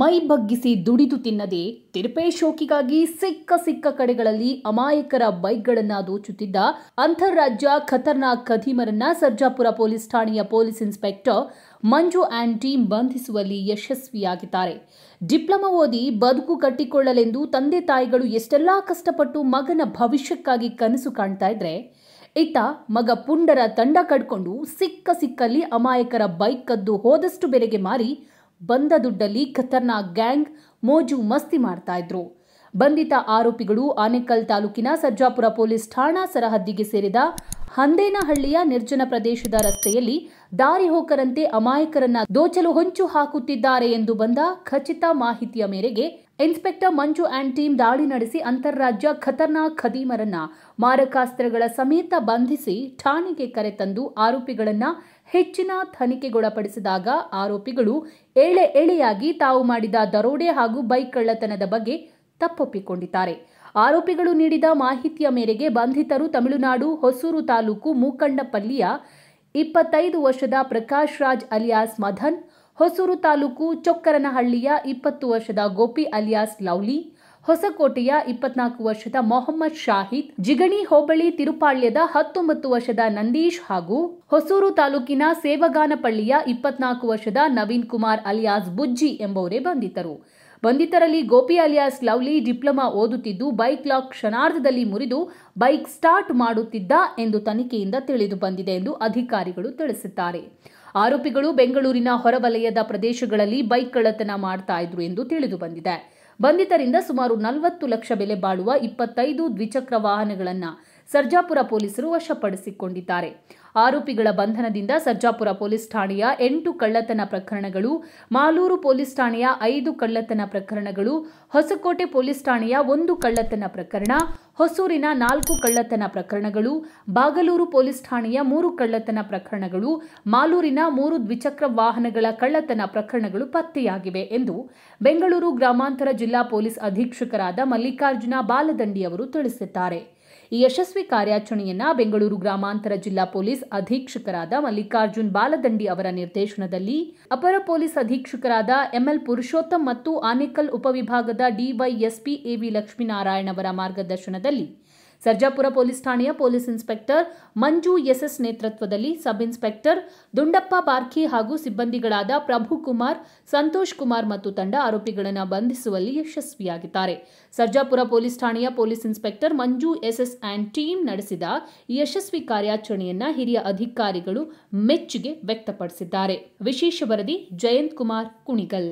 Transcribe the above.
ಮೈ ಬಗ್ಗಿಸಿ ದುಡಿದು ತಿನ್ನದೆ ತಿರುಪೆ ಶೋಕಿಗಾಗಿ ಸಿಕ್ಕ ಸಿಕ್ಕ ಕಡೆಗಳಲ್ಲಿ ಅಮಾಯಕರ ಬೈಕ್ಗಳನ್ನು ದೋಚುತ್ತಿದ್ದ ಅಂತಾರಾಜ್ಯ ಖತರ್ನಾಕ್ ಕಧೀಮರನ್ನ ಸರ್ಜಾಪುರ ಪೊಲೀಸ್ ಠಾಣೆಯ police inspector Manju and team ಬಂಧಿಸುವಲ್ಲಿ ಯಶಸ್ವಿಯಾಗಿದ್ದಾರೆ ಡಿಪ್ಲೊಮಾ ಓದಿ ಬದುಕು ಕಟ್ಟಿಕೊಳ್ಳಲೆಂದು ತಂದೆ ತಾಯಿಗಳು ಎಷ್ಟೆಲ್ಲಾ ಕಷ್ಟಪಟ್ಟು ಮಗನ ಭವಿಷ್ಯಕ್ಕಾಗಿ ಕನಸು ಕಾಣ್ತಾ ಇದ್ರೆ ಇತ್ತ ಮಗ ಪುಂಡರ ತಂಡ ಕಡ್ಕೊಂಡು ಸಿಕ್ಕ ಸಿಕ್ಕಲ್ಲಿ ಅಮಾಯಕರ ಬೈಕ್ ಕದ್ದು ಹೋದಷ್ಟು ಬೆಲೆಗೆ ಮಾರಿ ಬಂದ ದುಡ್ಡಲ್ಲಿ ಖತರ್ನಾಕ್ ಗ್ಯಾಂಗ್ ಮೋಜು ಮಸ್ತಿ ಮಾಡ್ತಾ ಇದ್ರು ಬಂಧಿತ ಆರೋಪಿಗಳು ಆನೇಕಲ್ ತಾಲೂಕಿನ ಸರ್ಜಾಪುರ ಪೊಲೀಸ್ ಠಾಣಾ ಸರಹದ್ದಿಗೆ ಸೇರಿದ ಹಂದೇನಹಳ್ಳಿಯ ನಿರ್ಜನ ಪ್ರದೇಶದ ರಸ್ತೆಯಲ್ಲಿ ದಾರಿ ಹೋಕರಂತೆ ಅಮಾಯಕರನ್ನ ದೋಚಲು ಹೊಂಚು ಹಾಕುತ್ತಿದ್ದಾರೆ ಎಂದು ಬಂದ ಖಚಿತ ಮಾಹಿತಿಯ ಮೇರೆಗೆ ಇನ್ಸ್ಪೆಕ್ಟರ್ ಮಂಜು ಆ್ಯಂಡ್ ಟೀಮ್ ದಾಳಿ ನಡೆಸಿ ಅಂತಾರಾಜ್ಯ ಖತರ್ನಾಕ್ ಖದೀಮರನ್ನ ಮಾರಕಾಸ್ತ್ರಗಳ ಸಮೇತ ಬಂಧಿಸಿ ಠಾಣೆಗೆ ಕರೆತಂದು ಆರೋಪಿಗಳನ್ನ ಹೆಚ್ಚಿನ ತನಿಖೆಗೊಳಪಡಿಸಿದಾಗ ಆರೋಪಿಗಳು ಎಳೆ ಎಳೆಯಾಗಿ ತಾವು ಮಾಡಿದ ದರೋಡೆ ಹಾಗೂ ಬೈಕ್ ಕಳ್ಳತನದ ಬಗ್ಗೆ ತಪ್ಪೊಪ್ಪಿಕೊಂಡಿದ್ದಾರೆ ಆರೋಪಿಗಳು ನೀಡಿದ ಮಾಹಿತಿಯ ಮೇರೆಗೆ ಬಂಧಿತರು ತಮಿಳುನಾಡು ಹೊಸೂರು ತಾಲೂಕು ಮೂಕಂಡಪಲ್ಲಿಯ ಇಪ್ಪತ್ತೈದು ವರ್ಷದ ಪ್ರಕಾಶ್ ರಾಜ್ ಅಲಿಯಾಸ್ ಮಧನ್ ಹೊಸೂರು ತಾಲೂಕು ಚೊಕ್ಕರನಹಳ್ಳಿಯ ಇಪ್ಪತ್ತು ವರ್ಷದ ಗೋಪಿ ಅಲಿಯಾಸ್ ಲೌಲಿ ಹೊಸಕೋಟೆಯ ಇಪ್ಪತ್ನಾಲ್ಕು ವರ್ಷದ ಮೊಹಮ್ಮದ್ ಶಾಹಿದ್ ಜಿಗಣಿ ಹೋಬಳಿ ತಿರುಪಾಳ್ಯದ ಹತ್ತೊಂಬತ್ತು ವರ್ಷದ ನಂದೀಶ್ ಹಾಗೂ ಹೊಸೂರು ತಾಲೂಕಿನ ಸೇವಗಾನಪಳ್ಳಿಯ ಇಪ್ಪತ್ನಾಲ್ಕು ವರ್ಷದ ನವೀನ್ ಕುಮಾರ್ ಅಲಿಯಾಸ್ ಬುಜ್ಜಿ ಎಂಬುವರೇ ಬಂಧಿತರು ಬಂಧಿತರಲ್ಲಿ ಗೋಪಿ ಅಲಿಯಾಸ್ ಲವ್ಲಿ ಡಿಪ್ಲೊಮಾ ಓದುತ್ತಿದ್ದು ಬೈಕ್ ಲಾಕ್ ಕ್ಷಣಾರ್ಧದಲ್ಲಿ ಮುರಿದು ಬೈಕ್ ಸ್ಟಾರ್ಟ್ ಮಾಡುತ್ತಿದ್ದ ಎಂದು ತನಿಖೆಯಿಂದ ತಿಳಿದು ಬಂದಿದೆ ಎಂದು ಅಧಿಕಾರಿಗಳು ತಿಳಿಸಿದ್ದಾರೆ ಆರೋಪಿಗಳು ಬೆಂಗಳೂರಿನ ಹೊರವಲಯದ ಪ್ರದೇಶಗಳಲ್ಲಿ ಬೈಕ್ ಕಳ್ಳತನ ಮಾಡ್ತಾ ಇದ್ರು ಎಂದು ತಿಳಿದು ಬಂದಿದೆ ಬಂಧಿತರಿಂದ ಸುಮಾರು ನಲವತ್ತು ಲಕ್ಷ ಬೆಲೆ ಬಾಳುವ ಇಪ್ಪತ್ತೈದು ದ್ವಿಚಕ್ರ ವಾಹನಗಳನ್ನು ಸರ್ಜಾಪುರ ಪೊಲೀಸರು ವಶಪಡಿಸಿಕೊಂಡಿದ್ದಾರೆ ಆರೋಪಿಗಳ ಬಂಧನದಿಂದ ಸರ್ಜಾಪುರ ಪೊಲೀಸ್ ಠಾಣೆಯ ಎಂಟು ಕಳ್ಳತನ ಪ್ರಕರಣಗಳು ಮಾಲೂರು ಪೊಲೀಸ್ ಠಾಣೆಯ ಐದು ಕಳ್ಳತನ ಪ್ರಕರಣಗಳು ಹೊಸಕೋಟೆ ಪೊಲೀಸ್ ಠಾಣೆಯ ಒಂದು ಕಳ್ಳತನ ಪ್ರಕರಣ ಹೊಸೂರಿನ ನಾಲ್ಕು ಕಳ್ಳತನ ಪ್ರಕರಣಗಳು ಬಾಗಲೂರು ಪೊಲೀಸ್ ಠಾಣೆಯ ಮೂರು ಕಳ್ಳತನ ಪ್ರಕರಣಗಳು ಮಾಲೂರಿನ ಮೂರು ದ್ವಿಚಕ್ರ ವಾಹನಗಳ ಕಳ್ಳತನ ಪ್ರಕರಣಗಳು ಪತ್ತೆಯಾಗಿವೆ ಎಂದು ಬೆಂಗಳೂರು ಗ್ರಾಮಾಂತರ ಜಿಲ್ಲಾ ಪೊಲೀಸ್ ಅಧೀಕ್ಷಕರಾದ ಮಲ್ಲಿಕಾರ್ಜುನ ಬಾಲದಂಡಿ ಅವರು ತಿಳಿಸಿದ್ದಾರೆ ಈ ಯಶಸ್ವಿ ಕಾರ್ಯಾಚರಣೆಯನ್ನ ಬೆಂಗಳೂರು ಗ್ರಾಮಾಂತರ ಜಿಲ್ಲಾ ಪೊಲೀಸ್ ಅಧೀಕ್ಷಕರಾದ ಮಲ್ಲಿಕಾರ್ಜುನ್ ಬಾಲದಂಡಿ ಅವರ ನಿರ್ದೇಶನದಲ್ಲಿ ಅಪರ ಪೊಲೀಸ್ ಅಧೀಕ್ಷಕರಾದ ಎಂಎಲ್ ಪುರುಷೋತ್ತಮ್ ಮತ್ತು ಆನೇಕಲ್ ಉಪವಿಭಾಗದ ಡಿವೈಎಸ್ಪಿ ಎವಿ ಲಕ್ಷ್ಮೀನಾರಾಯಣ ಅವರ ಮಾರ್ಗದರ್ಶನದಲ್ಲಿ ಸರ್ಜಾಪುರ ಪೊಲೀಸ್ ಠಾಣೆಯ ಪೊಲೀಸ್ ಇನ್ಸ್ಪೆಕ್ಟರ್ ಮಂಜು ಎಸ್ಎಸ್ ನೇತೃತ್ವದಲ್ಲಿ ಸಬ್ ಇನ್ಸ್ಪೆಕ್ಟರ್ ದುಂಡಪ್ಪ ಬಾರ್ಕಿ ಹಾಗೂ ಸಿಬ್ಬಂದಿಗಳಾದ ಪ್ರಭು ಕುಮಾರ್ ಸಂತೋಷ್ ಕುಮಾರ್ ಮತ್ತು ತಂಡ ಆರೋಪಿಗಳನ್ನು ಬಂಧಿಸುವಲ್ಲಿ ಯಶಸ್ವಿಯಾಗಿದ್ದಾರೆ ಸರ್ಜಾಪುರ ಪೊಲೀಸ್ ಠಾಣೆಯ police inspector Manju SS and team ನಡೆಸಿದ ಯಶಸ್ವಿ ಕಾರ್ಯಾಚರಣೆಯನ್ನ ಹಿರಿಯ ಅಧಿಕಾರಿಗಳು ಮೆಚ್ಚುಗೆ ವ್ಯಕ್ತಪಡಿಸಿದ್ದಾರೆ ವಿಶೇಷ ವರದಿ ಜಯಂತ್ ಕುಮಾರ್ ಕುಣಿಗಲ್